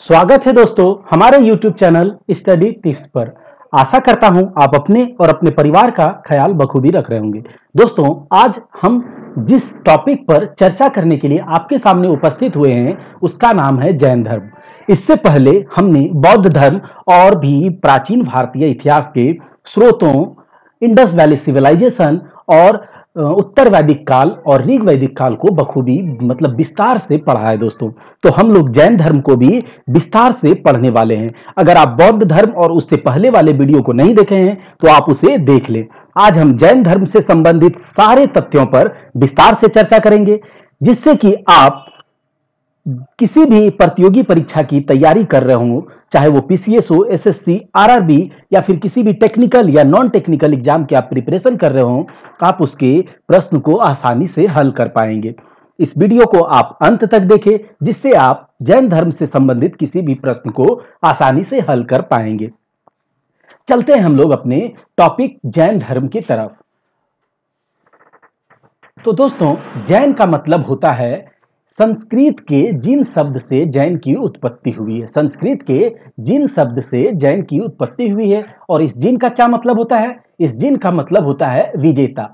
स्वागत है दोस्तों हमारे YouTube चैनल स्टडी टिप्स पर आशा करता हूं आप अपने और अपने परिवार का ख्याल बखूबी रख रहे होंगे दोस्तों आज हम जिस टॉपिक पर चर्चा करने के लिए आपके सामने उपस्थित हुए हैं उसका नाम है जैन धर्म इससे पहले हमने बौद्ध धर्म और भी प्राचीन भारतीय इतिहास के स्रोतों इंडस वैली सिविलाइजेशन और उत्तर वैदिक काल और ऋग वैदिक काल को बखूबी मतलब विस्तार से पढ़ा है दोस्तों तो हम लोग जैन धर्म को भी विस्तार से पढ़ने वाले हैं अगर आप बौद्ध धर्म और उससे पहले वाले वीडियो को नहीं देखे हैं तो आप उसे देख लें आज हम जैन धर्म से संबंधित सारे तथ्यों पर विस्तार से चर्चा करेंगे जिससे कि आप किसी भी प्रतियोगी परीक्षा की तैयारी कर रहे हों चाहे वो पीसीएस हो एस एस या फिर किसी भी टेक्निकल या नॉन टेक्निकल एग्जाम की आप प्रिपरेशन कर रहे हों आप उसके प्रश्न को आसानी से हल कर पाएंगे इस वीडियो को आप अंत तक देखें जिससे आप जैन धर्म से संबंधित किसी भी प्रश्न को आसानी से हल कर पाएंगे चलते हैं हम लोग अपने टॉपिक जैन धर्म की तरफ तो दोस्तों जैन का मतलब होता है संस्कृत के जिन शब्द से जैन की उत्पत्ति हुई है संस्कृत के जिन शब्द से जैन की उत्पत्ति हुई है और इस जिन का क्या मतलब होता है इस जिन का मतलब होता है विजेता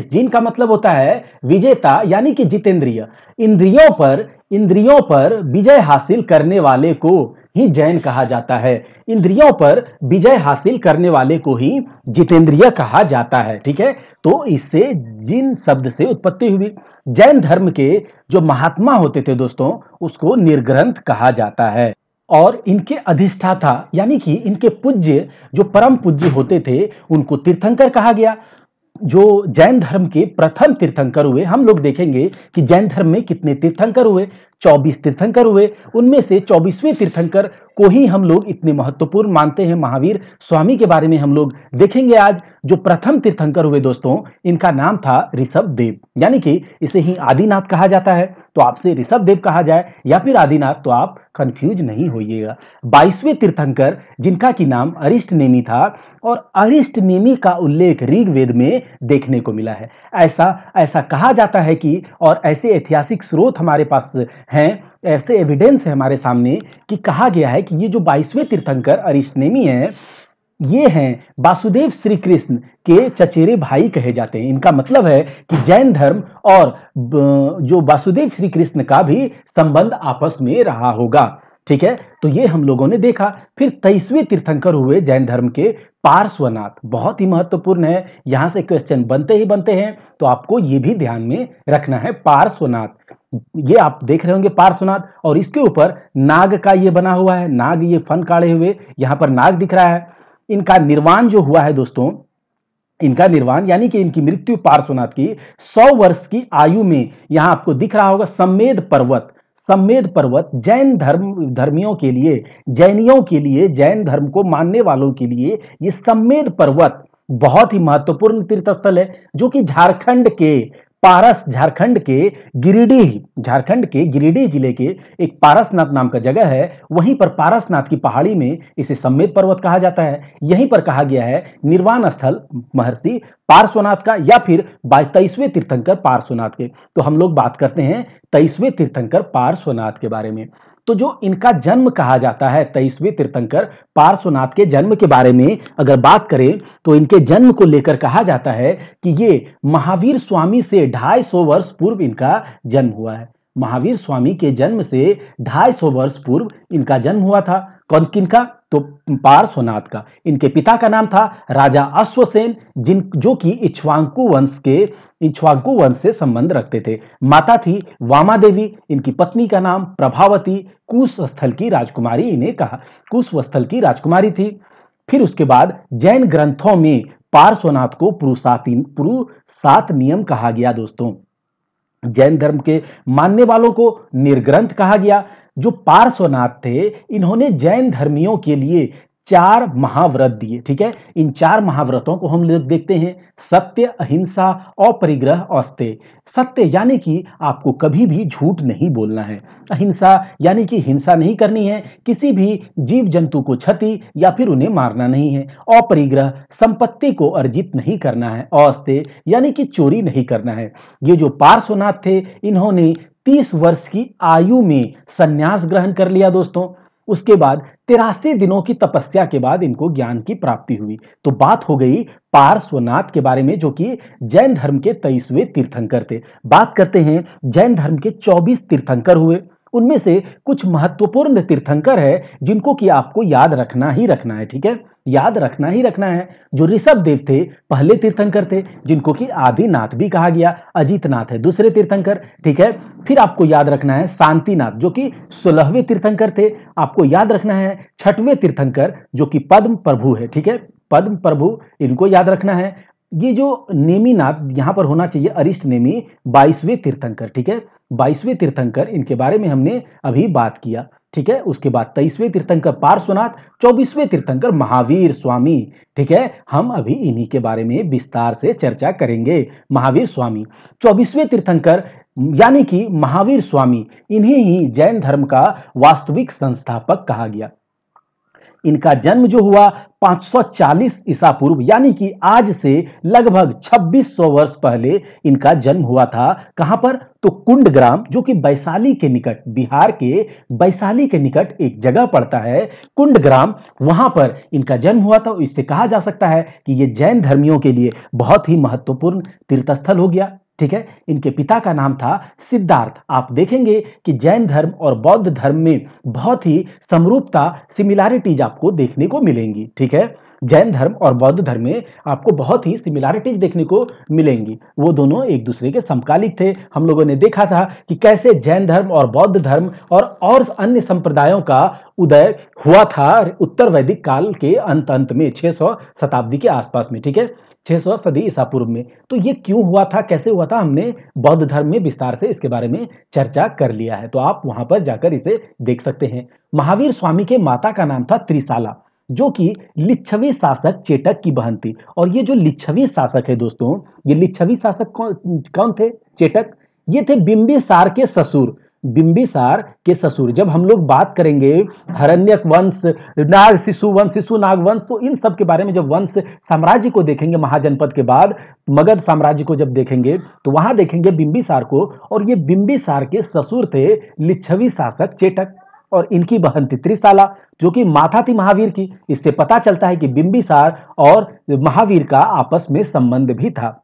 इस जिन का मतलब होता है विजेता यानी कि जितेंद्रिय इंद्रियों पर इंद्रियों पर विजय हासिल करने वाले को ही जैन कहा जाता है इंद्रियों पर विजय हासिल करने वाले को ही जितेंद्रिय कहा जाता है ठीक है तो इससे जिन शब्द से उत्पत्ति हुई जैन धर्म के जो महात्मा होते थे दोस्तों उसको निर्ग्रंथ कहा जाता है और इनके अधिष्ठाता यानी कि इनके पूज्य जो परम पूज्य होते थे उनको तीर्थंकर कहा गया जो जैन धर्म के प्रथम तीर्थंकर हुए हम लोग देखेंगे कि जैन धर्म में कितने तीर्थंकर हुए चौबीस तीर्थंकर हुए उनमें से चौबीसवें तीर्थंकर को ही हम लोग इतने महत्वपूर्ण मानते हैं महावीर स्वामी के बारे में हम लोग देखेंगे आज जो प्रथम तीर्थंकर हुए दोस्तों इनका नाम था ऋषभ देव यानी कि इसे ही आदिनाथ कहा जाता है तो आपसे ऋषभ देव कहा जाए या फिर आदिनाथ तो आप कंफ्यूज नहीं होइएगा बाईसवें तीर्थंकर जिनका की नाम अरिष्ट नेमी था और अरिष्ट नेमी का उल्लेख ऋग्वेद में देखने को मिला है ऐसा ऐसा कहा जाता है कि और ऐसे ऐतिहासिक स्रोत हमारे पास हैं ऐसे एविडेंस है हमारे सामने कि कहा गया है कि ये जो बाईसवें तीर्थंकर अरिष्टनेमी है ये हैं वासुदेव श्री कृष्ण के चचेरे भाई कहे जाते हैं इनका मतलब है कि जैन धर्म और जो वासुदेव श्री कृष्ण का भी संबंध आपस में रहा होगा ठीक है तो ये हम लोगों ने देखा फिर तेईसवें तीर्थंकर हुए जैन धर्म के पार्श्वनाथ बहुत ही महत्वपूर्ण है यहां से क्वेश्चन बनते ही बनते हैं तो आपको ये भी ध्यान में रखना है पार्श्वनाथ ये आप देख रहे होंगे पार्श्वनाथ और इसके ऊपर नाग का ये बना हुआ है नाग ये फन काड़े हुए यहाँ पर नाग दिख रहा है इनका निर्वाण जो हुआ है दोस्तों इनका निर्वाण यानी कि इनकी मृत्यु पार्श्वनाथ की सौ वर्ष की आयु में यहां आपको दिख रहा होगा सम्मेद पर्वत सम्मेद पर्वत जैन धर्म धर्मियों के लिए जैनियों के लिए जैन धर्म को मानने वालों के लिए ये सम्मेद पर्वत बहुत ही महत्वपूर्ण तीर्थस्थल है जो कि झारखंड के पारस झारखंड के गिरिडीह झारखंड के गिरिडीह जिले के एक पारसनाथ नाम का जगह है वहीं पर पारसनाथ की पहाड़ी में इसे सम्मेद पर्वत कहा जाता है यहीं पर कहा गया है निर्वाण स्थल महर्षि पार्श्वनाथ का या फिर तेईसवें तीर्थंकर पार्श्वनाथ के तो हम लोग बात करते हैं तेईसवें तीर्थंकर पार्श्वनाथ के बारे में तो जो इनका जन्म कहा जाता है तेईसवें तीर्थंकर पार्श्वनाथ के जन्म के बारे में अगर बात करें तो इनके जन्म को लेकर कहा जाता है कि ये महावीर स्वामी से ढाई सौ वर्ष पूर्व इनका जन्म हुआ है महावीर स्वामी के जन्म से ढाई सौ वर्ष पूर्व इनका जन्म हुआ था कौन किनका तो पार्श्वनाथ का इनके पिता का नाम था राजा अश्वसेन जिन जो कि इच्छवांकु वंश के इच्छवांकु वंश से संबंध रखते थे माता थी वामा देवी इनकी पत्नी का नाम प्रभावती कुशस्थल की राजकुमारी इन्हें कहा कुशस्थल की राजकुमारी थी फिर उसके बाद जैन ग्रंथों में पार्श्वनाथ को पुरुषातीन पुरुषात नियम कहा गया दोस्तों जैन धर्म के मानने वालों को निर्ग्रंथ कहा गया जो पार्श्वनाथ थे इन्होंने जैन धर्मियों के लिए चार महाव्रत दिए ठीक है इन चार महाव्रतों को हम लोग देखते हैं सत्य अहिंसा अपरिग्रह औस्ते सत्य यानी कि आपको कभी भी झूठ नहीं बोलना है अहिंसा यानी कि हिंसा नहीं करनी है किसी भी जीव जंतु को क्षति या फिर उन्हें मारना नहीं है अपरिग्रह संपत्ति को अर्जित नहीं करना है औस्ते यानी कि चोरी नहीं करना है ये जो पार्श्वनाथ थे इन्होंने तीस वर्ष की आयु में संन्यास ग्रहण कर लिया दोस्तों उसके बाद तिरासी दिनों की तपस्या के बाद इनको ज्ञान की प्राप्ति हुई तो बात हो गई पार्श्वनाथ के बारे में जो कि जैन धर्म के तेईसवें तीर्थंकर थे बात करते हैं जैन धर्म के चौबीस तीर्थंकर हुए उनमें से कुछ महत्वपूर्ण तीर्थंकर है जिनको कि आपको याद रखना ही रखना है ठीक है याद रखना ही रखना है जो ऋषभ देव थे पहले तीर्थंकर थे जिनको कि आदिनाथ भी कहा गया अजीतनाथ है दूसरे तीर्थंकर ठीक है फिर आपको याद रखना है शांतिनाथ जो कि सोलहवें तीर्थंकर थे आपको याद रखना है छठवें तीर्थंकर जो कि पद्म प्रभु है ठीक है पद्म प्रभु इनको याद रखना है ये जो नेमी नाथ यहाँ पर होना चाहिए अरिष्ट नेमी बाईसवें तीर्थंकर ठीक है बाईसवें तीर्थंकर इनके बारे में हमने अभी बात किया ठीक है उसके बाद तेईसवें तीर्थंकर पार्श्वनाथ चौबीसवें तीर्थंकर महावीर स्वामी ठीक है हम अभी इन्हीं के बारे में विस्तार से चर्चा करेंगे महावीर स्वामी चौबीसवें तीर्थंकर यानी कि महावीर स्वामी इन्हें ही जैन धर्म का वास्तविक संस्थापक कहा गया इनका जन्म जो हुआ 540 ईसा पूर्व यानी कि आज से लगभग 2600 वर्ष पहले इनका जन्म हुआ था कहां पर तो कुंड ग्राम जो कि वैशाली के निकट बिहार के वैशाली के निकट एक जगह पड़ता है कुंड ग्राम वहां पर इनका जन्म हुआ था इससे कहा जा सकता है कि ये जैन धर्मियों के लिए बहुत ही महत्वपूर्ण तीर्थस्थल हो गया ठीक है इनके पिता का नाम था सिद्धार्थ आप देखेंगे कि जैन धर्म और बौद्ध धर्म में बहुत ही समरूपता सिमिलैरिटीज आपको देखने को मिलेंगी ठीक है जैन धर्म और बौद्ध धर्म में आपको बहुत ही सिमिलैरिटीज देखने को मिलेंगी वो दोनों एक दूसरे के समकालिक थे हम लोगों ने देखा था कि कैसे जैन धर्म और बौद्ध धर्म और और अन्य संप्रदायों का उदय हुआ था उत्तर वैदिक काल के अंत अंत में 600 शताब्दी के आसपास में ठीक है छः सदी ईसा पूर्व में तो ये क्यों हुआ था कैसे हुआ था हमने बौद्ध धर्म में विस्तार से इसके बारे में चर्चा कर लिया है तो आप वहां पर जाकर इसे देख सकते हैं महावीर स्वामी के माता का नाम था त्रिशाला जो कि लिच्छवी शासक चेटक की बहन थी और ये जो लिच्छवी शासक है दोस्तों ये लिच्छवी शासक कौन कौन थे चेटक ये थे सार के ससुर बिंबिसार के ससुर जब हम लोग बात करेंगे हरण्यक वंश नाग शिशु वंश शिशु नाग वंश तो इन सब के बारे में जब वंश साम्राज्य को देखेंगे महाजनपद के बाद मगध साम्राज्य को जब देखेंगे तो वहां देखेंगे बिंबिसार को और ये बिंबिसार के ससुर थे लिच्छवी शासक चेटक और इनकी बहन थी जो कि माथा थी महावीर की इससे पता चलता है कि बिंबिसार और महावीर का आपस में संबंध भी था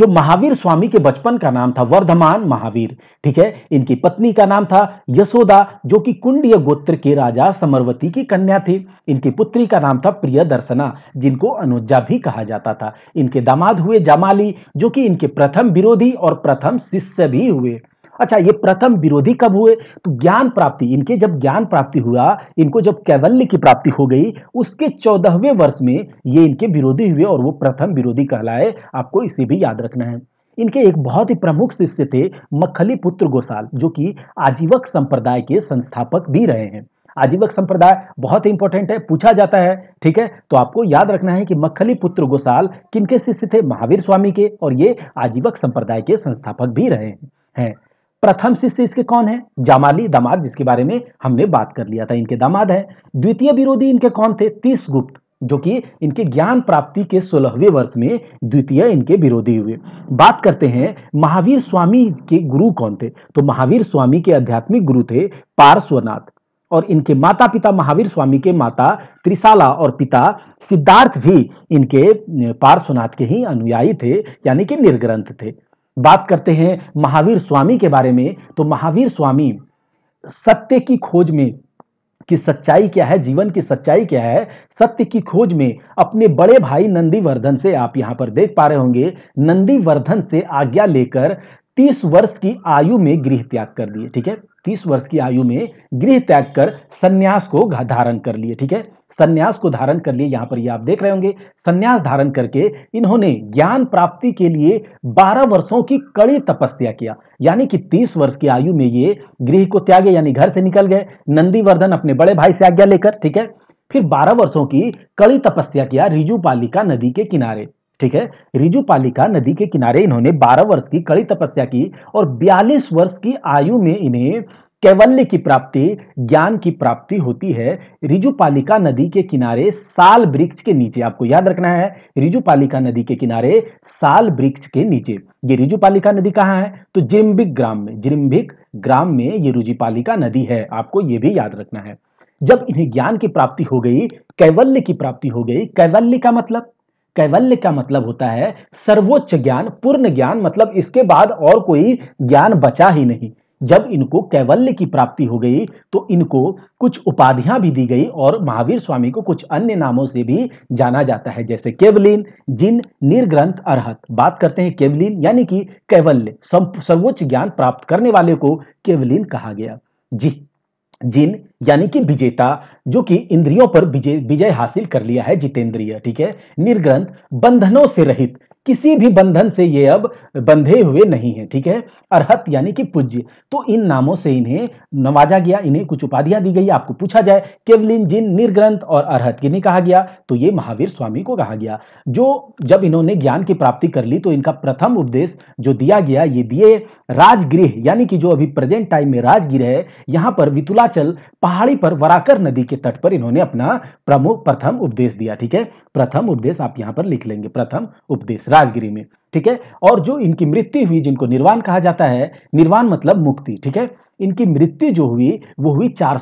जो महावीर स्वामी के बचपन का नाम था वर्धमान महावीर ठीक है इनकी पत्नी का नाम था यशोदा जो कि कुंडीय गोत्र के राजा समरवती की कन्या थी इनकी पुत्री का नाम था प्रिय दर्शना जिनको अनुजा भी कहा जाता था इनके दामाद हुए जामाली जो कि इनके प्रथम विरोधी और प्रथम शिष्य भी हुए अच्छा ये प्रथम विरोधी कब हुए तो ज्ञान प्राप्ति इनके जब ज्ञान प्राप्ति हुआ इनको जब कैवल्य की प्राप्ति हो गई उसके चौदहवें वर्ष में ये इनके विरोधी हुए और वो प्रथम विरोधी कहलाए आपको इसे भी याद रखना है इनके एक बहुत ही प्रमुख शिष्य थे मखली पुत्र गोसाल जो कि आजीवक संप्रदाय के संस्थापक भी रहे हैं आजीवक संप्रदाय बहुत इंपॉर्टेंट है पूछा जाता है ठीक है तो आपको याद रखना है कि मक्खली पुत्र गोसाल किनके शिष्य थे महावीर स्वामी के और ये आजीवक संप्रदाय के संस्थापक भी रहे हैं प्रथम शिष्य इसके कौन है जामाली दामाद जिसके बारे में हमने बात कर लिया था इनके दामाद है द्वितीय विरोधी इनके कौन थे तीस गुप्त जो कि इनके ज्ञान प्राप्ति के सोलहवें वर्ष में द्वितीय इनके विरोधी हुए बात करते हैं महावीर स्वामी के गुरु कौन थे तो महावीर स्वामी के आध्यात्मिक गुरु थे पार्श्वनाथ और इनके माता पिता महावीर स्वामी के माता त्रिशाला और पिता सिद्धार्थ भी इनके पार्श्वनाथ के ही अनुयायी थे यानी कि निर्ग्रंथ थे बात करते हैं महावीर स्वामी के बारे में तो महावीर स्वामी सत्य की खोज में कि सच्चाई क्या है जीवन की सच्चाई क्या है सत्य की खोज में अपने बड़े भाई नंदीवर्धन से आप यहां पर देख पा रहे होंगे नंदीवर्धन से आज्ञा लेकर तीस वर्ष की आयु में गृह त्याग कर लिए ठीक है तीस वर्ष की आयु में गृह त्याग कर संन्यास को धारण कर लिए ठीक है संन्यास को धारण कर लिए यहां पर ये आप देख रहे होंगे संन्यास धारण करके इन्होंने ज्ञान प्राप्ति के लिए 12 वर्षों की कड़ी तपस्या किया यानी कि 30 वर्ष की आयु में ये गृह को त्यागे यानी घर से निकल गए नंदीवर्धन अपने बड़े भाई से आज्ञा लेकर ठीक है फिर 12 वर्षों की कड़ी तपस्या किया रिजुपालिका नदी के किनारे ठीक है रिजुपालिका नदी के किनारे इन्होंने 12 वर्ष की कड़ी तपस्या की और 42 वर्ष की आयु में इन्हें कैवल्य की प्राप्ति ज्ञान की प्राप्ति होती है रिजुपालिका नदी के किनारे साल वृक्ष के नीचे आपको याद रखना है रिजुपालिका नदी के किनारे साल वृक्ष के नीचे ये रिजुपालिका नदी कहाँ है तो जिम्बिक ग्राम में जिम्बिक ग्राम में ये रुजुपालिका नदी है आपको ये भी याद रखना है जब इन्हें ज्ञान की प्राप्ति हो गई कैवल्य की प्राप्ति हो गई कैवल्य का मतलब कैवल्य का मतलब होता है सर्वोच्च ज्ञान पूर्ण ज्ञान मतलब इसके बाद और कोई ज्ञान बचा ही नहीं जब इनको कैवल्य की प्राप्ति हो गई तो इनको कुछ उपाधियां भी दी गई और महावीर स्वामी को कुछ अन्य नामों से भी जाना जाता है जैसे केवलिन जिन निर्ग्रंथ अरहत बात करते हैं केवलिन यानी कि कैवल्य सर्वोच्च ज्ञान प्राप्त करने वाले को केवलिन कहा गया जी जिन यानी कि विजेता जो कि इंद्रियों पर विजय विजय हासिल कर लिया है जितेंद्रिय ठीक है निर्ग्रंथ बंधनों से रहित किसी भी बंधन से ये अब बंधे हुए नहीं है ठीक है अरहत यानी कि पूज्य तो इन नामों से इन्हें नवाजा गया इन्हें कुछ उपाधियां दी गई आपको पूछा जाए केवलिन जिन निर्ग्रंथ और अरहत नहीं कहा गया तो ये महावीर स्वामी को कहा गया जो जब इन्होंने ज्ञान की प्राप्ति कर ली तो इनका प्रथम उपदेश जो दिया गया ये दिए राजगृह यानी कि जो अभी प्रेजेंट टाइम में राजगृह है यहां पर वितुलाचल पहाड़ी पर वराकर नदी के तट पर इन्होंने अपना प्रमुख प्रथम उपदेश दिया ठीक है प्रथम उपदेश आप यहां पर लिख लेंगे प्रथम उपदेश राजगिरी में ठीक है और जो इनकी मृत्यु हुई जिनको निर्वाण कहा जाता है निर्वाण मतलब मुक्ति ठीक है इनकी मृत्यु जो हुई वो हुई चार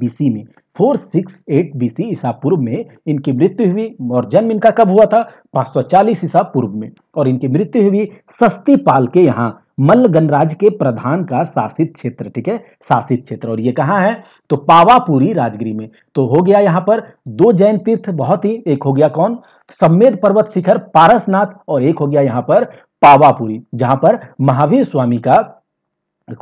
बीसी में 468 बीसी ईसा पूर्व में इनकी मृत्यु हुई और जन्म इनका कब हुआ था 540 ईसा पूर्व में और इनकी मृत्यु हुई सस्ती पाल के यहाँ मल्ल गणराज के प्रधान का शासित क्षेत्र ठीक है शासित क्षेत्र और ये कहाँ है तो पावापुरी राजगिरी में तो हो गया यहाँ पर दो जैन तीर्थ बहुत ही एक हो गया कौन सम्मेद पर्वत शिखर पारसनाथ और एक हो गया यहाँ पर पावापुरी जहां पर महावीर स्वामी का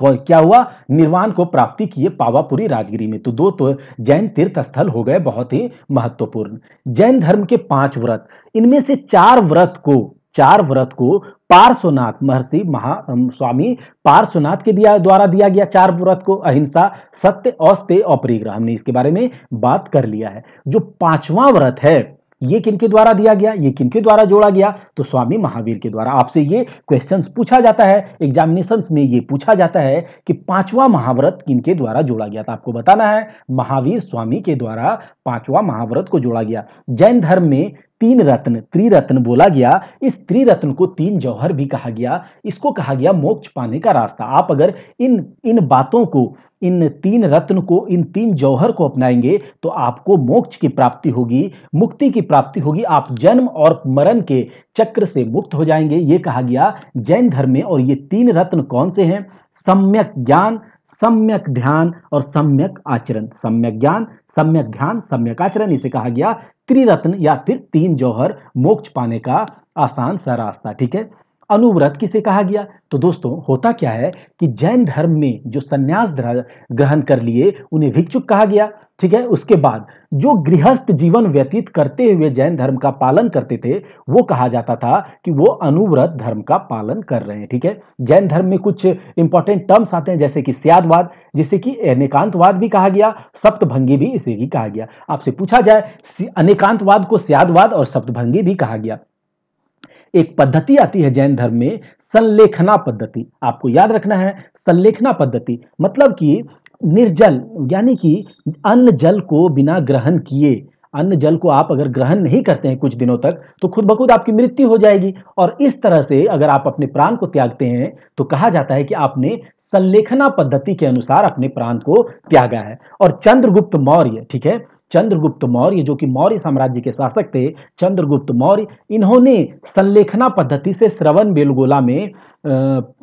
क्या हुआ निर्वाण को प्राप्ति किए पावापुरी राजगिरी में तो दो तो जैन तीर्थ स्थल हो गए बहुत ही महत्वपूर्ण जैन धर्म के पांच व्रत इनमें से चार व्रत को चार व्रत को पार्श्वनाथ महर्षि महा स्वामी पार्श्वनाथ के दिया द्वारा दिया गया चार व्रत को अहिंसा सत्य औस्त्य और परिग्रह हमने इसके बारे में बात कर लिया है जो पांचवा व्रत है ये किनके द्वारा दिया गया ये किनके द्वारा जोड़ा गया तो स्वामी महावीर के द्वारा आपसे ये क्वेश्चन पूछा जाता है एग्जामिनेशन में ये पूछा जाता है कि पांचवा महाव्रत किनके द्वारा जोड़ा गया था आपको बताना है महावीर स्वामी के द्वारा पांचवा महाव्रत को जोड़ा गया जैन धर्म में तीन रत्न त्रिरत्न बोला गया इस त्रिरत्न को तीन जौहर भी कहा गया इसको कहा गया मोक्ष पाने का रास्ता आप अगर इन इन बातों को इन तीन रत्न को इन तीन जौहर को अपनाएंगे तो आपको मोक्ष की प्राप्ति होगी मुक्ति की प्राप्ति होगी आप जन्म और मरण के चक्र से मुक्त हो जाएंगे ये कहा गया जैन धर्म में और ये तीन रत्न कौन से हैं सम्यक ज्ञान सम्यक ध्यान और सम्यक आचरण सम्यक ज्ञान सम्यक ध्यान सम्यक आचरण इसे कहा गया त्रिरत्न या फिर तीन जौहर मोक्ष पाने का आसान सा रास्ता ठीक है अनुव्रत किसे कहा गया तो दोस्तों होता क्या है कि जैन धर्म में जो संन्यास ग्रहण कर लिए उन्हें भिक्षुक कहा गया ठीक है उसके बाद जो गृहस्थ जीवन व्यतीत करते हुए जैन धर्म का पालन करते थे वो कहा जाता था कि वो अनुव्रत धर्म का पालन कर रहे हैं ठीक है जैन धर्म में कुछ इंपॉर्टेंट टर्म्स आते हैं जैसे कि स्यादवाद जिसे कि अनेकांतवाद भी कहा गया सप्तभंगी भी इसे भी कहा गया आपसे पूछा जाए अनेकांतवाद को स्यादवाद और सप्तभंगी भी कहा गया एक पद्धति आती है जैन धर्म में संलेखना पद्धति आपको याद रखना है संलेखना पद्धति मतलब कि निर्जल यानी कि अन्न जल को बिना ग्रहण किए अन्न जल को आप अगर ग्रहण नहीं करते हैं कुछ दिनों तक तो खुद बखुद आपकी मृत्यु हो जाएगी और इस तरह से अगर आप अपने प्राण को त्यागते हैं तो कहा जाता है कि आपने संलेखना पद्धति के अनुसार अपने प्राण को त्यागा है और चंद्रगुप्त मौर्य ठीक है चंद्रगुप्त मौर्य जो कि मौर्य साम्राज्य के शासक थे चंद्रगुप्त मौर्य इन्होंने संलेखना पद्धति से श्रवण बेलगोला में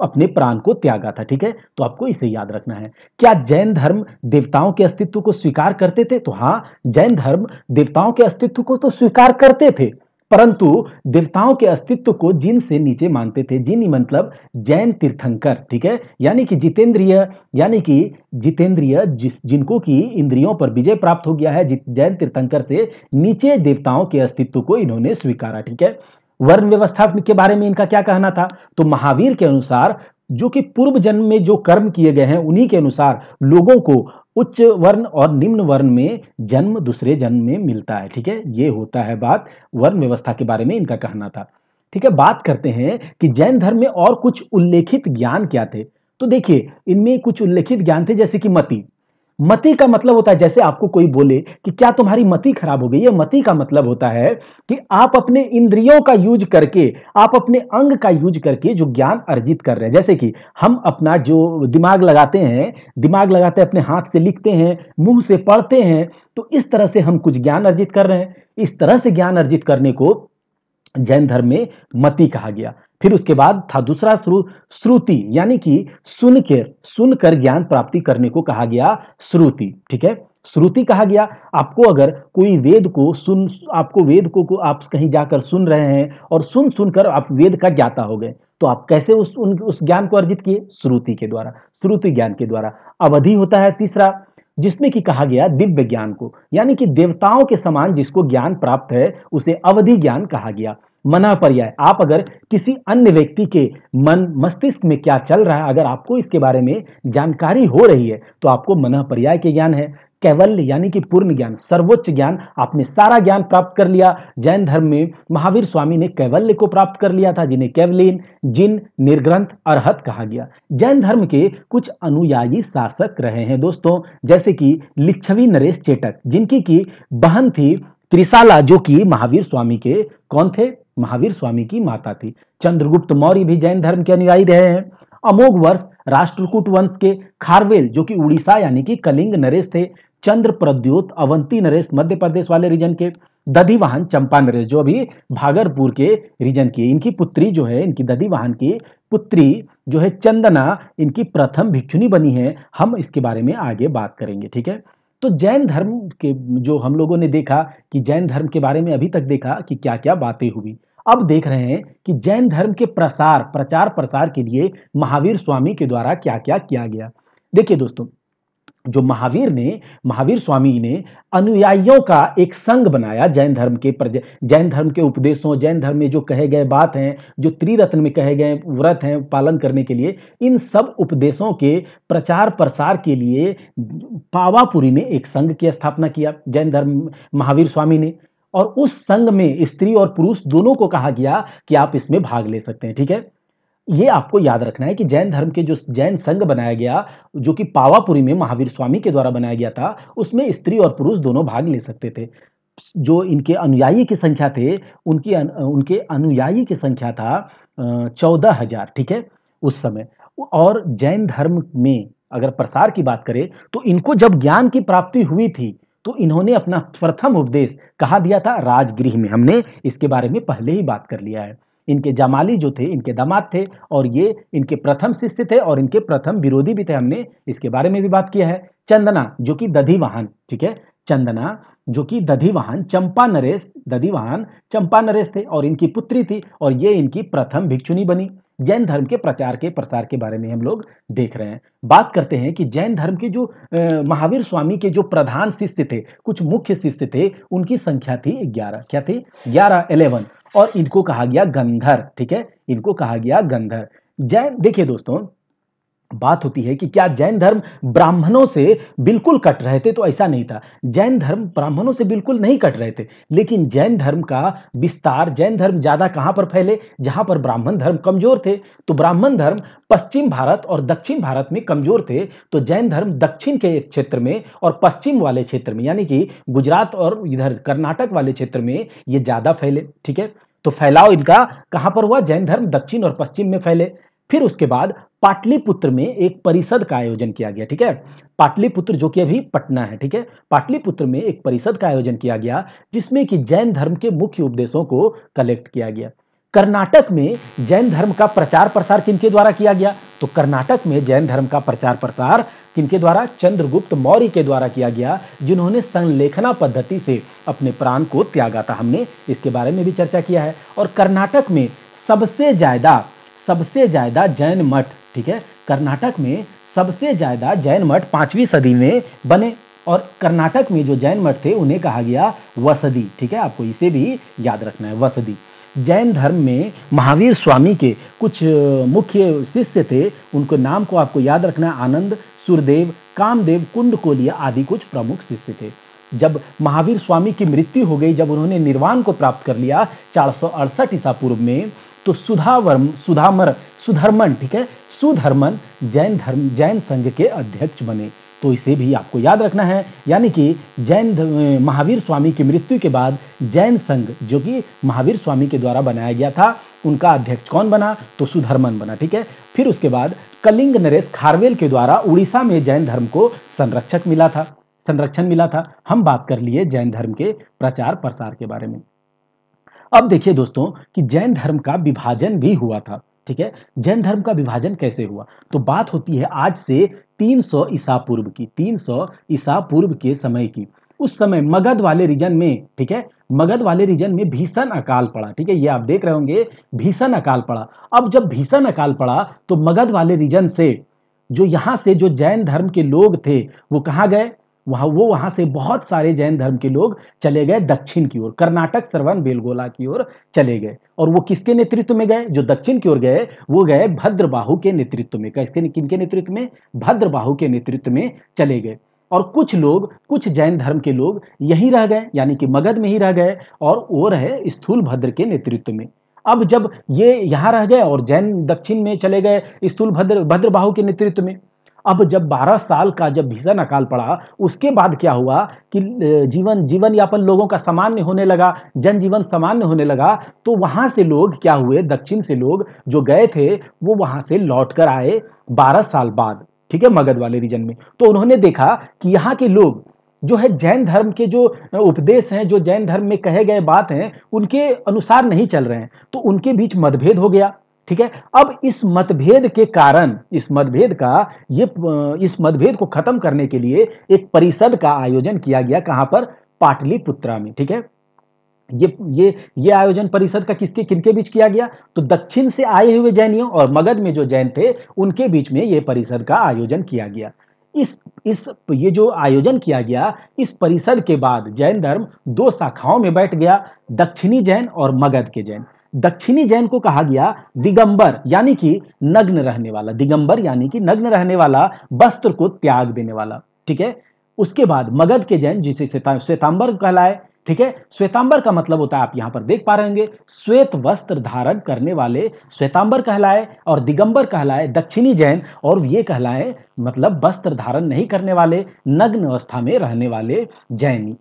अपने प्राण को त्यागा था ठीक है तो आपको इसे याद रखना है क्या जैन धर्म देवताओं के अस्तित्व को स्वीकार करते थे तो हाँ जैन धर्म देवताओं के अस्तित्व को तो स्वीकार करते थे परंतु देवताओं के अस्तित्व को जिन से नीचे मानते थे जिन मतलब जैन तीर्थंकर ठीक है यानी कि जितेंद्रिय यानी कि जितेंद्रिय जिस जिनको कि इंद्रियों पर विजय प्राप्त हो गया है जैन तीर्थंकर से नीचे देवताओं के अस्तित्व को इन्होंने स्वीकारा ठीक है वर्ण व्यवस्था के बारे में इनका क्या कहना था तो महावीर के अनुसार जो कि पूर्व जन्म में जो कर्म किए गए हैं उन्हीं के अनुसार लोगों को उच्च वर्ण और निम्न वर्ण में जन्म दूसरे जन्म में मिलता है ठीक है ये होता है बात वर्ण व्यवस्था के बारे में इनका कहना था ठीक है बात करते हैं कि जैन धर्म में और कुछ उल्लेखित ज्ञान क्या थे तो देखिए इनमें कुछ उल्लेखित ज्ञान थे जैसे कि मति मति का मतलब होता है जैसे आपको कोई बोले कि क्या तुम्हारी मति खराब हो गई है मति का मतलब होता है कि आप अपने इंद्रियों का यूज करके आप अपने अंग का यूज करके जो ज्ञान अर्जित कर रहे हैं जैसे कि हम अपना जो दिमाग लगाते हैं दिमाग लगाते हैं अपने हाथ से लिखते हैं मुंह से पढ़ते हैं तो इस तरह से हम कुछ ज्ञान अर्जित कर रहे हैं इस तरह से ज्ञान अर्जित करने को जैन धर्म में मति कहा गया फिर उसके बाद था दूसरा श्रुति यानी कि सुनकर सुनकर ज्ञान प्राप्ति करने को कहा गया श्रुति ठीक है श्रुति कहा गया आपको अगर कोई वेद को सुन आपको वेद को, को आप कहीं जाकर सुन रहे हैं और सुन सुनकर आप वेद का ज्ञाता हो गए तो आप कैसे उस उन उस ज्ञान को अर्जित किए श्रुति के द्वारा श्रुति ज्ञान के द्वारा अवधि होता है तीसरा जिसमें कि कहा गया दिव्य ज्ञान को यानी कि देवताओं के समान जिसको ज्ञान प्राप्त है उसे अवधि ज्ञान कहा गया मना पर्याय आप अगर किसी अन्य व्यक्ति के मन मस्तिष्क में क्या चल रहा है अगर आपको इसके बारे में जानकारी हो रही है तो आपको मना पर्याय के ज्ञान है कैवल्य यानी कि पूर्ण ज्ञान सर्वोच्च ज्ञान आपने सारा ज्ञान प्राप्त कर लिया जैन धर्म में महावीर स्वामी ने कैवल्य को प्राप्त कर लिया था जिन्हें कैवलिन जिन निर्ग्रंथ अरहत कहा गया जैन धर्म के कुछ अनुयायी शासक रहे हैं दोस्तों जैसे कि लिच्छवी नरेश चेटक जिनकी की बहन थी त्रिशाला जो कि महावीर स्वामी के कौन थे महावीर स्वामी की माता थी चंद्रगुप्त मौर्य भी जैन धर्म के अनुयायी रहे हैं अमोघ वर्ष राष्ट्रकूट वंश के खारवेल जो कि उड़ीसा यानी कि कलिंग नरेश थे चंद्र प्रद्योत अवंती नरेश मध्य प्रदेश वाले रीजन के दधिवाहन चंपा नरेश जो अभी भागलपुर के रीजन की इनकी पुत्री जो है इनकी दधिवाहन की पुत्री जो है चंदना इनकी प्रथम भिक्षुनी बनी है हम इसके बारे में आगे बात करेंगे ठीक है तो जैन धर्म के जो हम लोगों ने देखा कि जैन धर्म के बारे में अभी तक देखा कि क्या क्या बातें हुई अब देख रहे हैं कि जैन धर्म के प्रसार प्रचार प्रसार के लिए महावीर स्वामी के द्वारा क्या क्या किया गया देखिए दोस्तों जो महावीर ने महावीर स्वामी ने अनुयायियों का एक संघ बनाया जैन धर्म के पर जैन धर्म के उपदेशों जैन धर्म में जो कहे गए बात हैं जो त्रिरत्न में कहे गए व्रत हैं पालन करने के लिए इन सब उपदेशों के प्रचार प्रसार के लिए पावापुरी में एक संघ की स्थापना किया जैन धर्म महावीर स्वामी ने और उस संघ में स्त्री और पुरुष दोनों को कहा गया कि आप इसमें भाग ले सकते हैं ठीक है ये आपको याद रखना है कि जैन धर्म के जो जैन संघ बनाया गया जो कि पावापुरी में महावीर स्वामी के द्वारा बनाया गया था उसमें स्त्री और पुरुष दोनों भाग ले सकते थे जो इनके अनुयायी की संख्या थे उनकी अनु उनके अनुयायी की संख्या था चौदह हजार ठीक है उस समय और जैन धर्म में अगर प्रसार की बात करें तो इनको जब ज्ञान की प्राप्ति हुई थी तो इन्होंने अपना प्रथम उपदेश कहा दिया था राजगृह में हमने इसके बारे में पहले ही बात कर लिया है इनके जमाली जो थे इनके दामाद थे और ये इनके प्रथम शिष्य थे और इनके प्रथम विरोधी भी थे हमने इसके बारे में भी बात किया है चंदना जो कि दधी वाहन ठीक है चंदना जो कि दधिवाहन चंपा नरेश दधिवाहन चंपा नरेश थे और इनकी पुत्री थी और ये इनकी प्रथम भिक्षुनी बनी जैन धर्म के प्रचार के प्रसार के बारे में हम लोग देख रहे हैं बात करते हैं कि जैन धर्म के जो महावीर स्वामी के जो प्रधान शिष्य थे कुछ मुख्य शिष्य थे उनकी संख्या थी ग्यारह क्या थी ग्यारह एलेवन और इनको कहा गया गंधर ठीक है इनको कहा गया गंधर जैन देखिए दोस्तों बात होती है कि क्या जैन धर्म ब्राह्मणों से बिल्कुल कट रहे थे तो ऐसा नहीं था जैन धर्म ब्राह्मणों से बिल्कुल नहीं कट रहे थे लेकिन जैन धर्म का विस्तार जैन धर्म ज़्यादा कहां पर फैले जहां पर ब्राह्मण धर्म कमज़ोर थे तो ब्राह्मण धर्म पश्चिम भारत और दक्षिण भारत में कमज़ोर थे तो जैन धर्म दक्षिण के क्षेत्र में और पश्चिम वाले क्षेत्र में यानी कि गुजरात और इधर कर्नाटक वाले क्षेत्र में ये ज़्यादा फैले ठीक है तो फैलाव इनका कहां पर हुआ जैन धर्म दक्षिण और पश्चिम में फैले फिर उसके बाद पाटलिपुत्र में एक परिषद का आयोजन किया गया ठीक है पाटलिपुत्र जो कि अभी पटना है ठीक है पाटलिपुत्र में एक परिषद का आयोजन किया गया जिसमें कि जैन धर्म के मुख्य उपदेशों को कलेक्ट किया गया कर्नाटक में जैन धर्म का प्रचार प्रसार किनके द्वारा किया गया तो कर्नाटक में जैन धर्म का प्रचार प्रसार किनके द्वारा चंद्रगुप्त मौर्य के द्वारा किया गया जिन्होंने संलेखना पद्धति से अपने प्राण को त्यागा था हमने इसके बारे में भी चर्चा किया है और कर्नाटक में सबसे ज्यादा सबसे ज़्यादा जैन मठ ठीक है कर्नाटक में सबसे ज़्यादा जैन मठ पांचवी सदी में बने और कर्नाटक में जो जैन मठ थे उन्हें कहा गया वसदी ठीक है आपको इसे भी याद रखना है वसदी जैन धर्म में महावीर स्वामी के कुछ मुख्य शिष्य थे उनके नाम को आपको याद रखना है आनंद सुरदेव कामदेव कुंड कोलिया आदि कुछ प्रमुख शिष्य थे जब महावीर स्वामी की मृत्यु हो गई जब उन्होंने निर्वाण को प्राप्त कर लिया चार ईसा पूर्व में तो सुधावर्म सुधामर सुधर्मन ठीक है सुधर्मन जैन धर्म जैन संघ के अध्यक्ष बने तो इसे भी आपको याद रखना है यानी कि जैन महावीर स्वामी की मृत्यु के बाद जैन संघ जो कि महावीर स्वामी के द्वारा बनाया गया था उनका अध्यक्ष कौन बना तो सुधर्मन बना ठीक है फिर उसके बाद कलिंग नरेश खारवेल के द्वारा उड़ीसा में जैन धर्म को संरक्षक मिला था संरक्षण मिला था हम बात कर लिए जैन धर्म के प्रचार प्रसार के बारे में अब देखिए दोस्तों कि जैन धर्म का विभाजन भी हुआ था ठीक है जैन धर्म का विभाजन कैसे हुआ तो बात होती है आज से 300 ईसा पूर्व की 300 ईसा पूर्व के समय की उस समय मगध वाले रीजन में ठीक है मगध वाले रीजन में भीषण अकाल पड़ा ठीक है ये आप देख रहे होंगे भीषण अकाल पड़ा अब जब भीषण अकाल पड़ा तो मगध वाले रीजन से जो यहाँ से जो जैन धर्म के लोग थे वो कहाँ गए वहाँ वो वहाँ से बहुत सारे जैन धर्म के लोग चले गए दक्षिण की ओर कर्नाटक सर्वन बेलगोला की ओर चले गए और वो किसके नेतृत्व में गए जो दक्षिण की ओर गए वो गए भद्रबाहु के नेतृत्व में किसके किनके नेतृत्व में भद्रबाहु के नेतृत्व में चले गए और कुछ लोग कुछ जैन धर्म के लोग यहीं रह गए यानी कि मगध में ही रह गए और वो रहे स्थूल भद्र के नेतृत्व में अब जब ये यहाँ रह गए और जैन दक्षिण में चले गए स्थूल भद्र भद्रबाहु के नेतृत्व में अब जब 12 साल का जब भीषण अकाल पड़ा उसके बाद क्या हुआ कि जीवन जीवन यापन लोगों का सामान्य होने लगा जनजीवन सामान्य होने लगा तो वहाँ से लोग क्या हुए दक्षिण से लोग जो गए थे वो वहाँ से लौट कर आए बारह साल बाद ठीक है मगध वाले रीजन में तो उन्होंने देखा कि यहाँ के लोग जो है जैन धर्म के जो उपदेश हैं जो जैन धर्म में कहे गए बात हैं उनके अनुसार नहीं चल रहे हैं तो उनके बीच मतभेद हो गया ठीक है अब इस मतभेद के कारण इस मतभेद का ये इस मतभेद को खत्म करने के लिए एक परिषद का आयोजन किया गया कहां पर पाटलिपुत्रा में ठीक है ये ये ये आयोजन परिषद का किसके किनके बीच किया गया तो दक्षिण से आए हुए जैनियों और मगध में जो जैन थे उनके बीच में ये परिषद का आयोजन किया गया इस इस ये जो आयोजन किया गया इस परिषद के बाद जैन धर्म दो शाखाओं में बैठ गया दक्षिणी जैन और मगध के जैन दक्षिणी जैन को कहा गया दिगंबर यानी कि नग्न रहने वाला दिगंबर यानी कि नग्न रहने वाला वस्त्र को त्याग देने वाला ठीक है उसके बाद मगध के जैन जिसे श्वेतांबर कहलाए ठीक है श्वेतांबर का मतलब होता है आप यहां पर देख पा रहे होंगे श्वेत वस्त्र धारण करने वाले श्वेतांबर कहलाए और दिगंबर कहलाए दक्षिणी जैन और ये कहलाए मतलब वस्त्र धारण नहीं करने वाले नग्न अवस्था में रहने वाले जैनी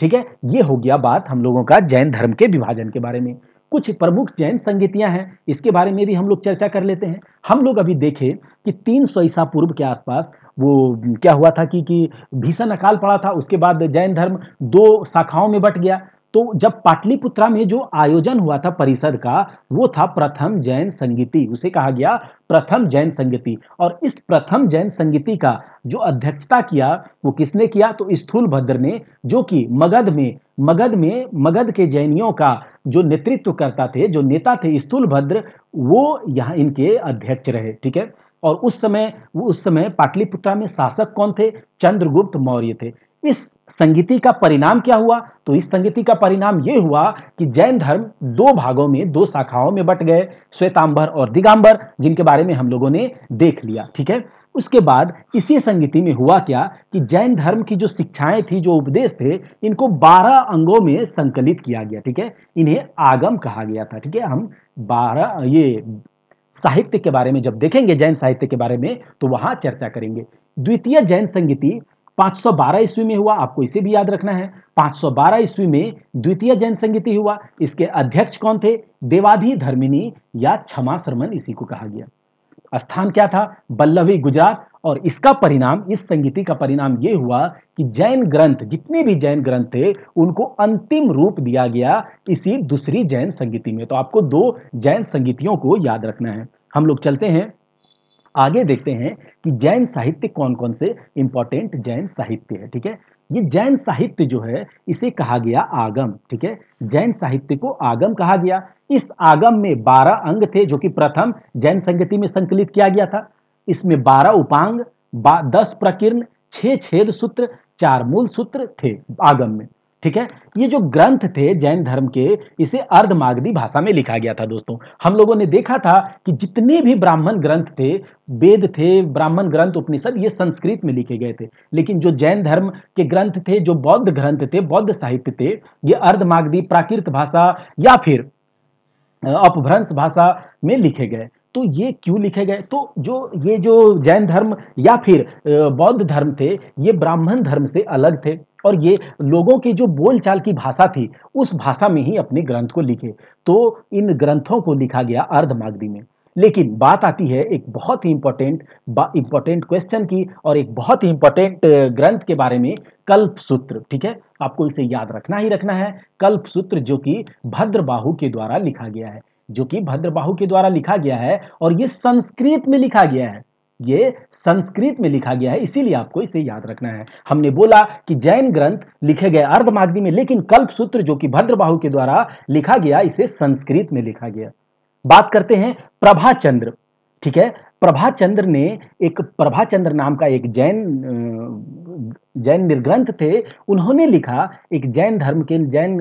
ठीक है ये हो गया बात हम लोगों का जैन धर्म के विभाजन के बारे में कुछ प्रमुख जैन संगीतियां हैं इसके बारे में भी हम लोग चर्चा कर लेते हैं हम लोग अभी देखें कि तीन सौ ईसा पूर्व के आसपास वो क्या हुआ था कि कि भीषण अकाल पड़ा था उसके बाद जैन धर्म दो शाखाओं में बट गया तो जब पाटलिपुत्रा में जो आयोजन हुआ था परिषद का वो था प्रथम जैन संगीति उसे कहा गया प्रथम जैन संगीति और इस प्रथम जैन संगीति का जो अध्यक्षता किया वो किसने किया तो स्थूल भद्र ने जो कि मगध में मगध में मगध के जैनियों का जो नेतृत्व करता थे जो नेता थे स्थूलभद्र वो यहाँ इनके अध्यक्ष रहे ठीक है और उस समय उस समय पाटलिपुत्रा में शासक कौन थे चंद्रगुप्त मौर्य थे इस संगीति का परिणाम क्या हुआ तो इस संगीति का परिणाम ये हुआ कि जैन धर्म दो भागों में दो शाखाओं में बट गए श्वेतांबर और दिगंबर जिनके बारे में हम लोगों ने देख लिया ठीक है उसके बाद इसी संगीति में हुआ क्या कि जैन धर्म की जो शिक्षाएं थी जो उपदेश थे इनको बारह अंगों में संकलित किया गया ठीक है इन्हें आगम कहा गया था ठीक है हम बारह ये साहित्य के बारे में जब देखेंगे जैन साहित्य के बारे में तो वहां चर्चा करेंगे द्वितीय जैन संगीति 512 ईस्वी में हुआ आपको इसे भी याद रखना है 512 ईस्वी में द्वितीय जैन संगीति हुआ इसके अध्यक्ष कौन थे देवाधि धर्मिनी या क्षमा इसी को कहा गया स्थान क्या था बल्लभी गुजरात और इसका परिणाम इस संगीति का परिणाम यह हुआ कि जैन ग्रंथ जितने भी जैन ग्रंथ थे उनको अंतिम रूप दिया गया इसी दूसरी जैन संगीति में तो आपको दो जैन संगीतियों को याद रखना है हम लोग चलते हैं आगे देखते हैं कि जैन साहित्य कौन कौन से इंपॉर्टेंट जैन साहित्य है ठीक है ये जैन साहित्य जो है इसे कहा गया आगम ठीक है जैन साहित्य को आगम कहा गया इस आगम में बारह अंग थे जो कि प्रथम जैन संगति में संकलित किया गया था इसमें बारह उपांग बा, दस प्रकीर्ण छह छेद सूत्र चार मूल सूत्र थे आगम में ठीक है ये जो ग्रंथ थे जैन धर्म के इसे अर्धमागधी भाषा में लिखा गया था दोस्तों हम लोगों ने देखा था कि जितने भी ब्राह्मण ग्रंथ थे वेद थे ब्राह्मण ग्रंथ उपनिषद ये संस्कृत में लिखे गए थे लेकिन जो जैन धर्म के ग्रंथ थे जो बौद्ध ग्रंथ थे बौद्ध साहित्य थे ये अर्धमागधी प्राकृत भाषा या फिर अपभ्रंश भाषा में लिखे गए तो ये क्यों लिखे गए तो जो ये जो जैन धर्म या फिर बौद्ध धर्म थे ये ब्राह्मण धर्म से अलग थे और ये लोगों की जो बोलचाल की भाषा थी उस भाषा में ही अपने ग्रंथ को लिखे तो इन ग्रंथों को लिखा गया अर्धमागधी में लेकिन बात आती है एक बहुत ही इंपॉर्टेंट इंपॉर्टेंट क्वेश्चन की और एक बहुत ही इंपॉर्टेंट ग्रंथ के बारे में कल्प सूत्र ठीक है आपको इसे याद रखना ही रखना है कल्प सूत्र जो कि भद्रबाहु के द्वारा लिखा गया है जो कि भद्रबाहु के द्वारा लिखा गया है और ये संस्कृत में लिखा गया है ये संस्कृत में लिखा गया है इसीलिए आपको इसे याद रखना है हमने बोला कि जैन ग्रंथ लिखे गए अर्धमाग्नि में लेकिन कल्प सूत्र जो कि भद्रबाहु के द्वारा लिखा गया इसे संस्कृत में लिखा गया बात करते हैं प्रभाचंद्र ठीक है प्रभाचंद्र ने एक प्रभाचंद्र नाम का एक जैन जैन निर्ग्रंथ थे उन्होंने लिखा एक जैन धर्म के जैन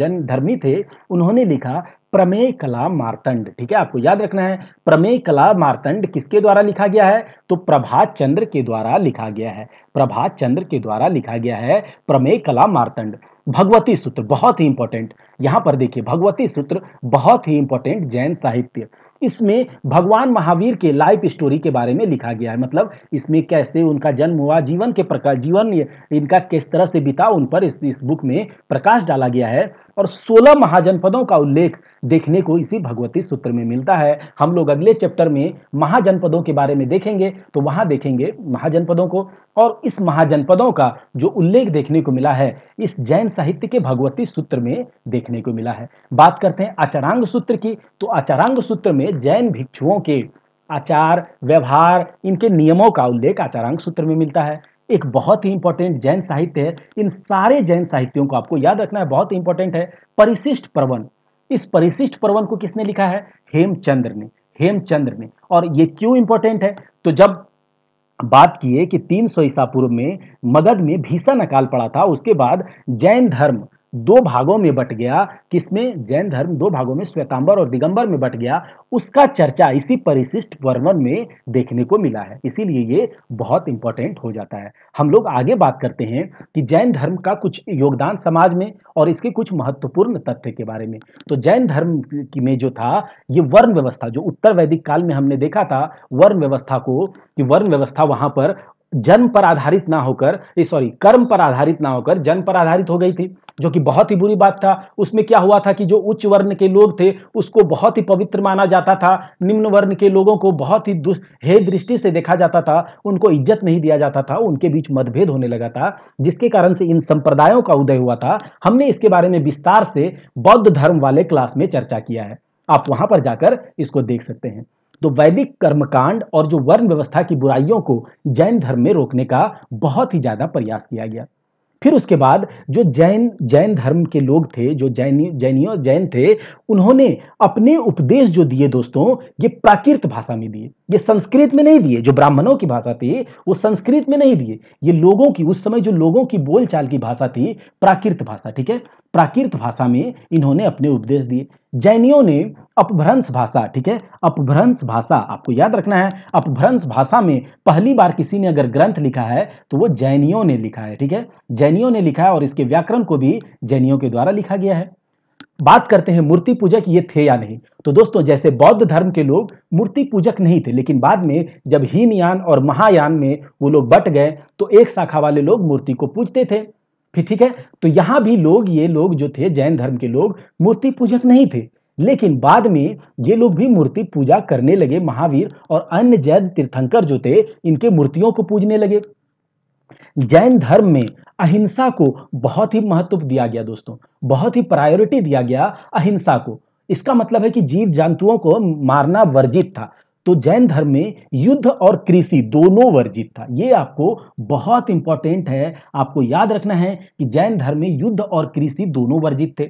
जैन धर्मी थे उन्होंने लिखा प्रमेय कला मार्तंड ठीक है आपको याद रखना है प्रमेय कला मार्तंड किसके द्वारा लिखा गया है तो प्रभात चंद्र के द्वारा लिखा गया है प्रभात चंद्र के द्वारा लिखा गया है प्रमेय कला मार्तंड भगवती सूत्र बहुत ही इंपॉर्टेंट यहाँ पर देखिए भगवती सूत्र बहुत ही इंपॉर्टेंट जैन साहित्य इसमें भगवान महावीर के लाइफ स्टोरी के बारे में लिखा गया है मतलब इसमें कैसे उनका जन्म हुआ जीवन के प्रकाश जीवन इनका किस तरह से बिता उन पर इस, इस बुक में प्रकाश डाला गया है और 16 महाजनपदों का उल्लेख देखने को इसी भगवती सूत्र में मिलता है हम लोग अगले चैप्टर में महाजनपदों के बारे में देखेंगे तो वहां देखेंगे महाजनपदों को और इस महाजनपदों का जो उल्लेख देखने को मिला है इस जैन साहित्य के भगवती सूत्र में देखने को मिला है बात करते हैं आचारांग सूत्र की तो आचारांग सूत्र में जैन भिक्षुओं के आचार व्यवहार इनके नियमों का उल्लेख आचारांग सूत्र में मिलता है एक बहुत ही इंपॉर्टेंट जैन साहित्य है इन सारे जैन साहित्यों को आपको याद रखना है बहुत ही इंपॉर्टेंट है परिशिष्ट प्रवन इस परिशिष्ट प्रवन को किसने लिखा है हेमचंद्र ने हेमचंद्र ने और ये क्यों इंपॉर्टेंट है तो जब बात किए कि 300 ईसा पूर्व में मगध में भीषण अकाल पड़ा था उसके बाद जैन धर्म दो भागों में बट गया किसमें जैन धर्म दो भागों में श्वेतांबर और दिगंबर में बट गया उसका चर्चा इसी परिशिष्ट वर्णन में देखने को मिला है इसीलिए ये बहुत इंपॉर्टेंट हो जाता है हम लोग आगे बात करते हैं कि जैन धर्म का कुछ योगदान समाज में और इसके कुछ महत्वपूर्ण तथ्य के बारे में तो जैन धर्म में जो था ये वर्ण व्यवस्था जो उत्तर वैदिक काल में हमने देखा था वर्ण व्यवस्था को कि वर्ण व्यवस्था वहां पर जन्म पर आधारित ना होकर सॉरी कर्म पर आधारित ना होकर जन्म पर आधारित हो गई थी जो कि बहुत ही बुरी बात था उसमें क्या हुआ था कि जो उच्च वर्ण के लोग थे उसको बहुत ही पवित्र माना जाता था निम्न वर्ण के लोगों को बहुत ही हे दृष्टि से देखा जाता था उनको इज्जत नहीं दिया जाता था उनके बीच मतभेद होने लगा था जिसके कारण से इन संप्रदायों का उदय हुआ था हमने इसके बारे में विस्तार से बौद्ध धर्म वाले क्लास में चर्चा किया है आप वहां पर जाकर इसको देख सकते हैं तो वैदिक कर्मकांड और जो वर्ण व्यवस्था की बुराइयों को जैन धर्म में रोकने का बहुत ही ज़्यादा प्रयास किया गया फिर उसके बाद जो जैन जैन धर्म के लोग थे जो जैनी जैनियों जैन थे उन्होंने अपने उपदेश जो दिए दोस्तों ये प्राकृत भाषा में दिए ये संस्कृत में नहीं दिए जो ब्राह्मणों की भाषा थी वो संस्कृत में नहीं दिए ये लोगों की उस समय जो लोगों की बोलचाल की भाषा थी प्राकृत भाषा ठीक है प्राकृत भाषा में इन्होंने अपने उपदेश दिए जैनियों ने अपभ्रंश भाषा ठीक है अपभ्रंश भाषा आपको याद रखना है अपभ्रंश भाषा में पहली बार किसी ने अगर ग्रंथ लिखा है तो वो जैनियों ने लिखा है ठीक है जैनियों ने लिखा है और इसके व्याकरण को भी जैनियों के द्वारा लिखा गया है बात करते हैं मूर्ति पूजक ये थे या नहीं तो दोस्तों जैसे बौद्ध धर्म के लोग मूर्ति पूजक नहीं थे लेकिन बाद में जब हीनयान और महायान में वो लोग बट गए तो एक शाखा वाले लोग मूर्ति को पूजते थे फिर ठीक है तो यहाँ भी लोग ये लोग जो थे जैन धर्म के लोग मूर्ति पूजक नहीं थे लेकिन बाद में ये लोग भी मूर्ति पूजा करने लगे महावीर और अन्य जैन तीर्थंकर जो थे इनके मूर्तियों को पूजने लगे जैन धर्म में अहिंसा को बहुत ही महत्व दिया गया दोस्तों बहुत ही प्रायोरिटी दिया गया अहिंसा को इसका मतलब है कि जीव जंतुओं को मारना वर्जित था तो जैन धर्म में युद्ध और कृषि दोनों वर्जित था ये आपको बहुत इंपॉर्टेंट है आपको याद रखना है कि जैन धर्म में युद्ध और कृषि दोनों वर्जित थे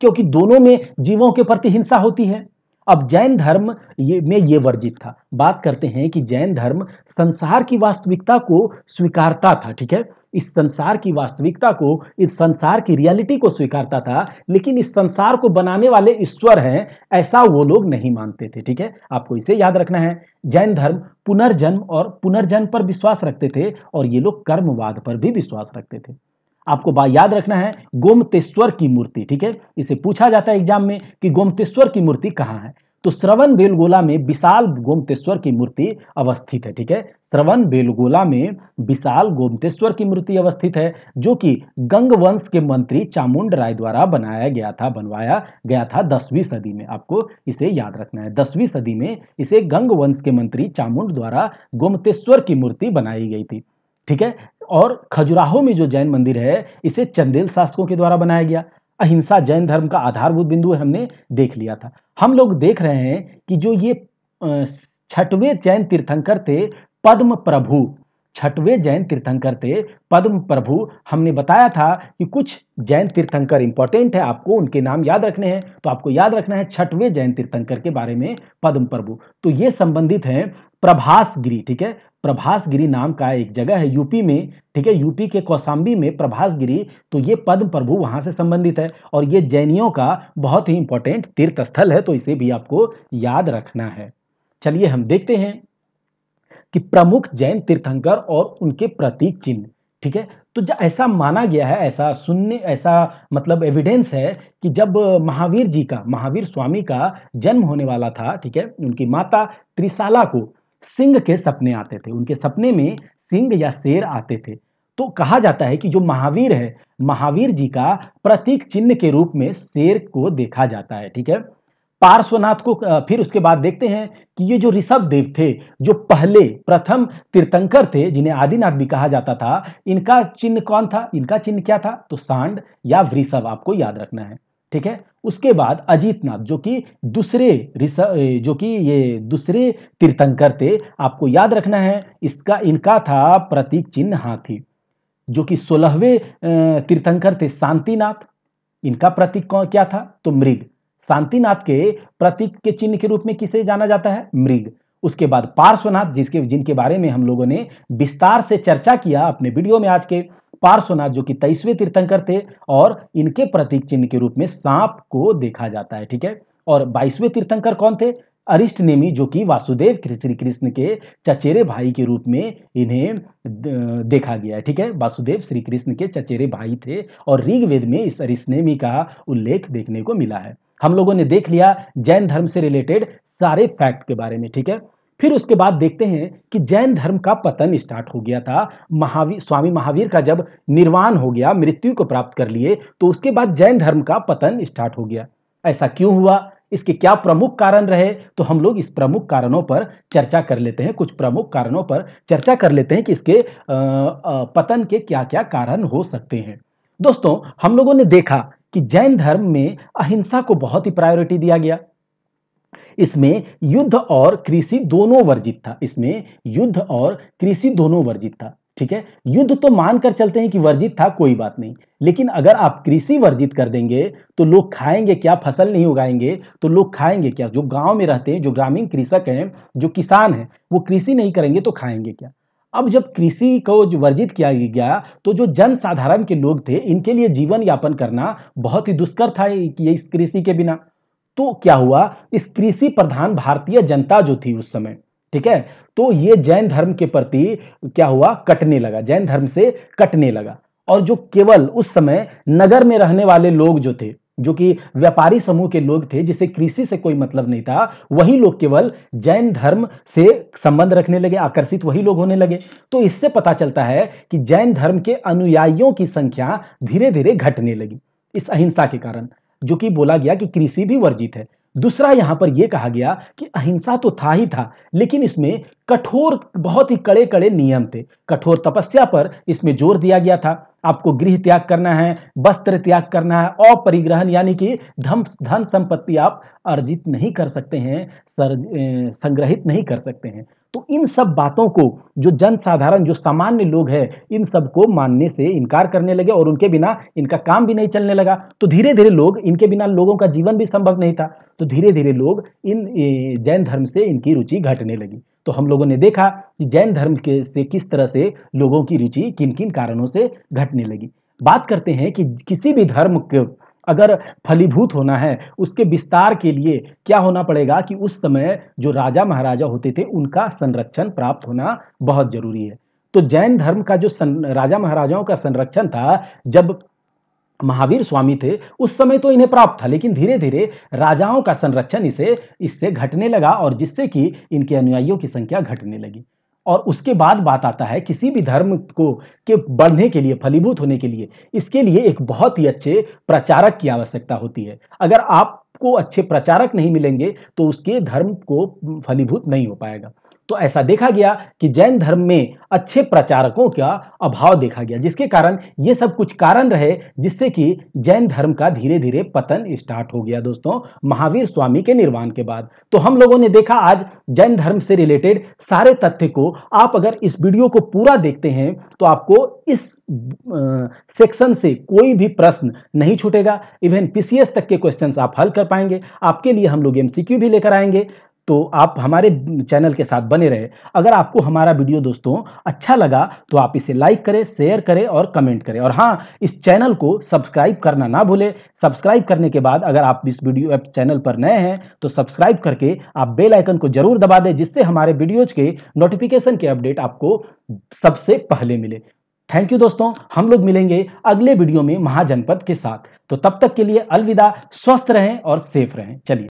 क्योंकि दोनों में जीवों के प्रति हिंसा होती है अब जैन धर्म ये में ये वर्जित था बात करते हैं कि जैन धर्म संसार की वास्तविकता को स्वीकारता था ठीक है इस संसार की वास्तविकता को इस संसार की रियलिटी को स्वीकारता था लेकिन इस संसार को बनाने वाले ईश्वर हैं ऐसा वो लोग नहीं मानते थे ठीक है आपको इसे याद रखना है जैन धर्म पुनर्जन्म और पुनर्जन्म पर विश्वास रखते थे और ये लोग कर्मवाद पर भी विश्वास रखते थे आपको बात याद रखना है गोमतेश्वर की मूर्ति ठीक है इसे पूछा जाता है एग्जाम में कि गोमतेश्वर की मूर्ति कहाँ है तो श्रवण बेलगोला में विशाल गोमतेश्वर की मूर्ति अवस्थित है ठीक है श्रवण बेलगोला में विशाल गोमतेश्वर की मूर्ति अवस्थित है जो कि गंग वंश के मंत्री चामुंड राय द्वारा बनाया गया था बनवाया गया था दसवीं सदी में आपको इसे याद रखना है दसवीं सदी में इसे गंग वंश के मंत्री चामुंड द्वारा गोमतेश्वर की मूर्ति बनाई गई थी ठीक है और खजुराहो में जो जैन मंदिर है इसे चंदेल शासकों के द्वारा बनाया गया अहिंसा जैन धर्म का आधारभूत बिंदु हमने देख लिया था हम लोग देख रहे हैं कि जो ये छठवें जैन तीर्थंकर थे पद्म प्रभु छठवे जैन तीर्थंकर थे पद्म प्रभु हमने बताया था कि कुछ जैन तीर्थंकर इंपॉर्टेंट है आपको उनके नाम याद रखने हैं तो आपको याद रखना है छठवे जैन तीर्थंकर के बारे में पद्म प्रभु तो ये संबंधित हैं प्रभासगिरी ठीक है प्रभासगिरी नाम का एक जगह है यूपी में ठीक है यूपी के कौसाम्बी में प्रभास गिरी तो ये पद्म प्रभु वहाँ से संबंधित है और ये जैनियों का बहुत ही इंपॉर्टेंट तीर्थ स्थल है तो इसे भी आपको याद रखना है चलिए हम देखते हैं कि प्रमुख जैन तीर्थंकर और उनके प्रतीक चिन्ह ठीक है तो ऐसा माना गया है ऐसा सुनने ऐसा मतलब एविडेंस है कि जब महावीर जी का महावीर स्वामी का जन्म होने वाला था ठीक है उनकी माता त्रिशाला को सिंह के सपने आते थे उनके सपने में सिंह या शेर आते थे तो कहा जाता है कि जो महावीर है महावीर जी का प्रतीक चिन्ह के रूप में शेर को देखा जाता है ठीक है पार्श्वनाथ को फिर उसके बाद देखते हैं कि ये जो ऋषभ देव थे जो पहले प्रथम तीर्थंकर थे जिन्हें आदिनाथ भी कहा जाता था इनका चिन्ह कौन था इनका चिन्ह क्या था तो सांड या वृषभ आपको याद रखना है ठीक है उसके बाद अजीतनाथ जो कि दूसरे जो कि ये दूसरे तीर्थंकर थे आपको याद रखना है इसका इनका था प्रतीक चिन्ह हाथी जो कि सोलहवें तीर्थंकर थे शांतिनाथ इनका प्रतीक क्या था तो मृग शांतिनाथ के प्रतीक के चिन्ह के रूप में किसे जाना जाता है मृग उसके बाद पार्श्वनाथ जिसके जिनके बारे में हम लोगों ने विस्तार से चर्चा किया अपने वीडियो में आज के पार्श्वनाथ जो कि तेईसवें तीर्थंकर थे और इनके प्रतीक चिन्ह के रूप में सांप को देखा जाता है ठीक है और बाईसवें तीर्थंकर कौन थे अरिष्ट नेमी जो कि वासुदेव श्री कृष्ण के चचेरे भाई के रूप में इन्हें देखा गया है ठीक है वासुदेव श्री कृष्ण के चचेरे भाई थे और ऋग्वेद में इस अरिष्ट नेमी का उल्लेख देखने को मिला है हम लोगों ने देख लिया जैन धर्म से रिलेटेड सारे फैक्ट के बारे में ठीक है फिर उसके बाद देखते हैं कि जैन धर्म का पतन स्टार्ट हो गया था महावीर स्वामी महावीर का जब निर्वाण हो गया मृत्यु को प्राप्त कर लिए तो उसके बाद जैन धर्म का पतन स्टार्ट हो गया ऐसा क्यों हुआ इसके क्या प्रमुख कारण रहे तो हम लोग इस प्रमुख कारणों पर चर्चा कर लेते हैं कुछ प्रमुख कारणों पर चर्चा कर लेते हैं कि इसके पतन के क्या क्या कारण हो सकते हैं दोस्तों हम लोगों ने देखा कि जैन धर्म में अहिंसा को बहुत ही प्रायोरिटी दिया गया इसमें युद्ध और कृषि दोनों वर्जित था इसमें युद्ध और कृषि दोनों वर्जित था ठीक है युद्ध तो मानकर चलते हैं कि वर्जित था कोई बात नहीं लेकिन अगर आप कृषि वर्जित कर देंगे तो लोग खाएंगे क्या फसल नहीं उगाएंगे तो लोग खाएंगे क्या जो गांव में रहते हैं जो ग्रामीण कृषक हैं जो किसान हैं वो कृषि नहीं करेंगे तो खाएंगे क्या अब जब कृषि को जो वर्जित किया गया तो जो जन साधारण के लोग थे इनके लिए जीवन यापन करना बहुत ही दुष्कर था ये इस कृषि के बिना तो क्या हुआ इस कृषि प्रधान भारतीय जनता जो थी उस समय ठीक है तो ये जैन धर्म के प्रति क्या हुआ कटने लगा जैन धर्म से कटने लगा और जो केवल उस समय नगर में रहने वाले लोग जो थे जो कि व्यापारी समूह के लोग थे जिसे कृषि से कोई मतलब नहीं था वही लोग केवल जैन धर्म से संबंध रखने लगे आकर्षित वही लोग होने लगे तो इससे पता चलता है कि जैन धर्म के अनुयायियों की संख्या धीरे धीरे घटने लगी इस अहिंसा के कारण जो कि बोला गया कि कृषि भी वर्जित है दूसरा यहां पर यह कहा गया कि अहिंसा तो था ही था लेकिन इसमें कठोर बहुत ही कड़े कड़े नियम थे कठोर तपस्या पर इसमें जोर दिया गया था आपको गृह त्याग करना है वस्त्र त्याग करना है अपरिग्रहण यानी कि धम धन संपत्ति आप अर्जित नहीं कर सकते हैं सर, संग्रहित नहीं कर सकते हैं तो इन सब बातों को जो जनसाधारण जो सामान्य लोग हैं इन सबको मानने से इनकार करने लगे और उनके बिना इनका काम भी नहीं चलने लगा तो धीरे धीरे लोग इनके बिना लोगों का जीवन भी संभव नहीं था तो धीरे धीरे लोग इन जैन धर्म से इनकी रुचि घटने लगी तो हम लोगों ने देखा कि जैन धर्म के से किस तरह से लोगों की रुचि किन किन कारणों से घटने लगी बात करते हैं कि किसी भी धर्म के अगर फलीभूत होना है उसके विस्तार के लिए क्या होना पड़ेगा कि उस समय जो राजा महाराजा होते थे उनका संरक्षण प्राप्त होना बहुत जरूरी है तो जैन धर्म का जो सन, राजा महाराजाओं का संरक्षण था जब महावीर स्वामी थे उस समय तो इन्हें प्राप्त था लेकिन धीरे धीरे राजाओं का संरक्षण इसे इससे घटने लगा और जिससे कि इनके अनुयायियों की संख्या घटने लगी और उसके बाद बात आता है किसी भी धर्म को के बढ़ने के लिए फलीभूत होने के लिए इसके लिए एक बहुत ही अच्छे प्रचारक की आवश्यकता होती है अगर आपको अच्छे प्रचारक नहीं मिलेंगे तो उसके धर्म को फलीभूत नहीं हो पाएगा तो ऐसा देखा गया कि जैन धर्म में अच्छे प्रचारकों का अभाव देखा गया जिसके कारण ये सब कुछ कारण रहे जिससे कि जैन धर्म का धीरे धीरे पतन स्टार्ट हो गया दोस्तों महावीर स्वामी के निर्वाण के बाद तो हम लोगों ने देखा आज जैन धर्म से रिलेटेड सारे तथ्य को आप अगर इस वीडियो को पूरा देखते हैं तो आपको इस सेक्शन से कोई भी प्रश्न नहीं छूटेगा इवन पीसीएस तक के क्वेश्चन आप हल कर पाएंगे आपके लिए हम लोग एमसीक्यू भी लेकर आएंगे तो आप हमारे चैनल के साथ बने रहे अगर आपको हमारा वीडियो दोस्तों अच्छा लगा तो आप इसे लाइक करें शेयर करें और कमेंट करें और हाँ इस चैनल को सब्सक्राइब करना ना भूलें सब्सक्राइब करने के बाद अगर आप इस वीडियो ऐप चैनल पर नए हैं तो सब्सक्राइब करके आप बेल आइकन को जरूर दबा दें जिससे हमारे वीडियोज के नोटिफिकेशन के अपडेट आपको सबसे पहले मिले थैंक यू दोस्तों हम लोग मिलेंगे अगले वीडियो में महाजनपद के साथ तो तब तक के लिए अलविदा स्वस्थ रहें और सेफ रहें चलिए